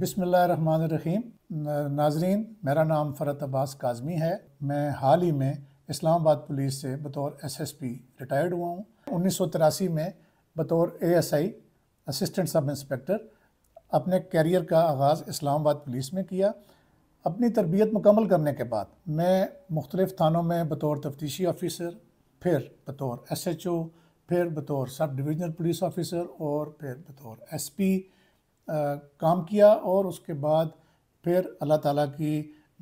बिसमीम नाजरीन मेरा नाम फ़रत अब्बास काजमी है मैं हाल ही में इस्लामाबाद पुलिस से बतौर एसएसपी रिटायर्ड हुआ हूँ उन्नीस में बतौर एएसआई असिस्टेंट सब इंस्पेक्टर अपने कैरियर का आगाज़ इस्लामाबाद पुलिस में किया अपनी तरबियत मुकम्मल करने के बाद मैं मुख्तलिफ़ थानों में बतौर तफ्तीशी ऑफिसर फिर बतौर एस एच ओ फिर बतौर सब डिवीजनल पुलिस ऑफिसर और फिर बतौर एस पी काम किया और उसके बाद फिर अल्लाह ताला की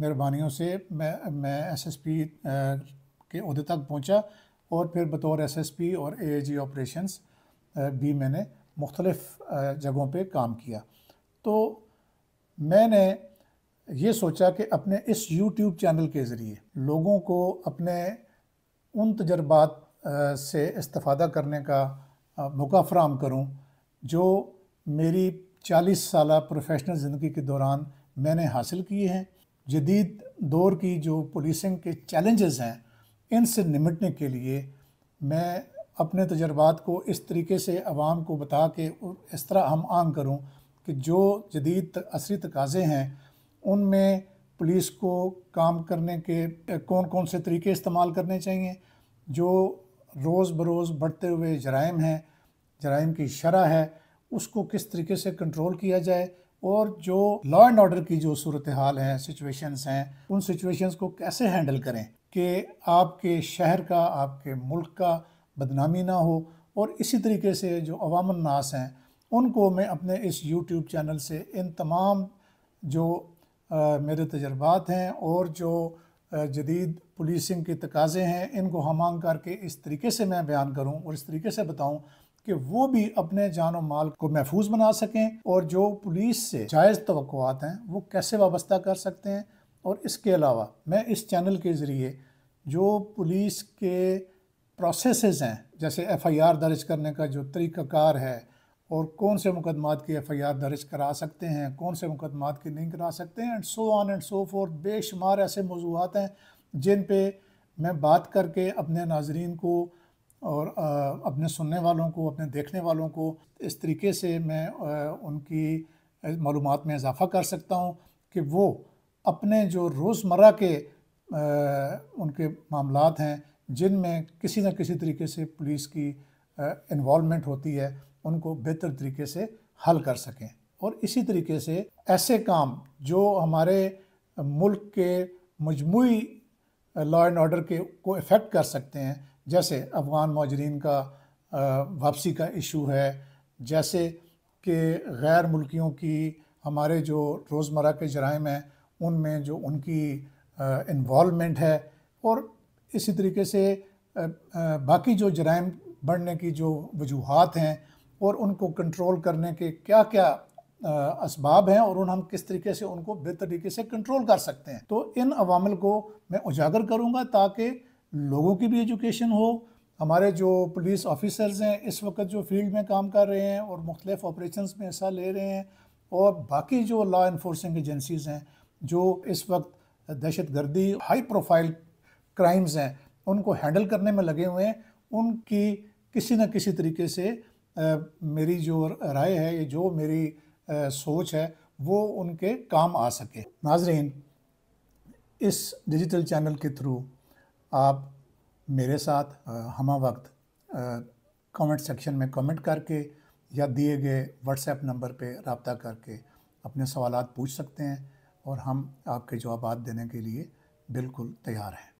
मेहरबानियों से मैं मैं एसएसपी के अहदे तक पहुंचा और फिर बतौर एसएसपी और एएजी ऑपरेशंस भी मैंने मुख्तलफ़ जगहों पे काम किया तो मैंने ये सोचा कि अपने इस यूट्यूब चैनल के ज़रिए लोगों को अपने उन तजर्बात से इस्ता करने का मौका फ्राहम करूँ जो मेरी 40 साल प्रोफेशनल ज़िंदगी के दौरान मैंने हासिल किए हैं जदीद दौर की जो पुलिसिंग के चैलेंजेस हैं इनसे निमटने के लिए मैं अपने तजर्बात को इस तरीके से आवाम को बता के इस तरह हम आम करूँ कि जो जदीद असरी तकाजे हैं उनमें पुलिस को काम करने के कौन कौन से तरीके इस्तेमाल करने चाहिए जो रोज़ बरोज़ बढ़ते हुए जराइम हैं जराइम की शरह है उसको किस तरीके से कंट्रोल किया जाए और जो लॉ एंड ऑर्डर की जो सूरत हाल है सिचुएशंस हैं उन सिचुएशंस को कैसे हैंडल करें कि आपके शहर का आपके मुल्क का बदनामी ना हो और इसी तरीके से जो अवामनास नास हैं उनको मैं अपने इस यूट्यूब चैनल से इन तमाम जो आ, मेरे तजर्बात हैं और जो जदीद पुलिसिंग के तकाजे हैं इनको हम आंग करके इस तरीके से मैं बयान करूं और इस तरीके से बताऊं कि वो भी अपने जान और माल को महफूज बना सकें और जो पुलिस से जायज़ तो हैं वो कैसे वाबस्ता कर सकते हैं और इसके अलावा मैं इस चैनल के ज़रिए जो पुलिस के प्रोसेसेस हैं जैसे एफआईआर दर्ज करने का जो तरीक़ाकार है और कौन से मुकदमात की एफ आई आर दर्ज करा सकते हैं कौन से मुकदमात की नहीं करा सकते हैं and so on and so forth बेशुमार ऐसे मौजूद हैं जिन पे मैं बात करके अपने नाजरन को और अपने सुनने वालों को अपने देखने वालों को इस तरीके से मैं उनकी मालूम में इजाफ़ा कर सकता हूँ कि वो अपने जो रोज़मर्रा के उनके मामला हैं जिनमें किसी न किसी तरीके से पुलिस की इन्वॉलमेंट होती है उनको बेहतर तरीके से हल कर सकें और इसी तरीके से ऐसे काम जो हमारे मुल्क के मजमू लॉ एंड ऑर्डर के को इफ़ेक्ट कर सकते हैं जैसे अफ़गान माजरीन का वापसी का इशू है जैसे कि गैर मुल्कियों की हमारे जो रोज़मर्रा के जराइम हैं उनमें जो उनकी इन्वॉलमेंट है और इसी तरीके से बाकी जो जराइम बढ़ने की जो वजूहत हैं और उनको कंट्रोल करने के क्या क्या इसबाब हैं और उन हम किस तरीके से उनको बेहतर तरीके से कंट्रोल कर सकते हैं तो इन अवामिल को मैं उजागर करूँगा ताकि लोगों की भी एजुकेशन हो हमारे जो पुलिस ऑफिसर्स हैं इस वक्त जो फील्ड में काम कर रहे हैं और मुख्तफ ऑपरेशन में हिस्सा ले रहे हैं और बाकी जो लॉ इन्फोर्सिंग एजेंसीज़ हैं जो इस वक्त दहशत गर्दी हाई प्रोफाइल क्राइम्स हैं उनको हैंडल करने में लगे हुए हैं उनकी किसी न किसी तरीके से आ, मेरी जो राय है ये जो मेरी आ, सोच है वो उनके काम आ सके नाजरीन इस डिजिटल चैनल के थ्रू आप मेरे साथ हम वक्त कमेंट सेक्शन में कमेंट करके या दिए गए व्हाट्सएप नंबर पे रबता करके अपने सवाल पूछ सकते हैं और हम आपके जवाब देने के लिए बिल्कुल तैयार हैं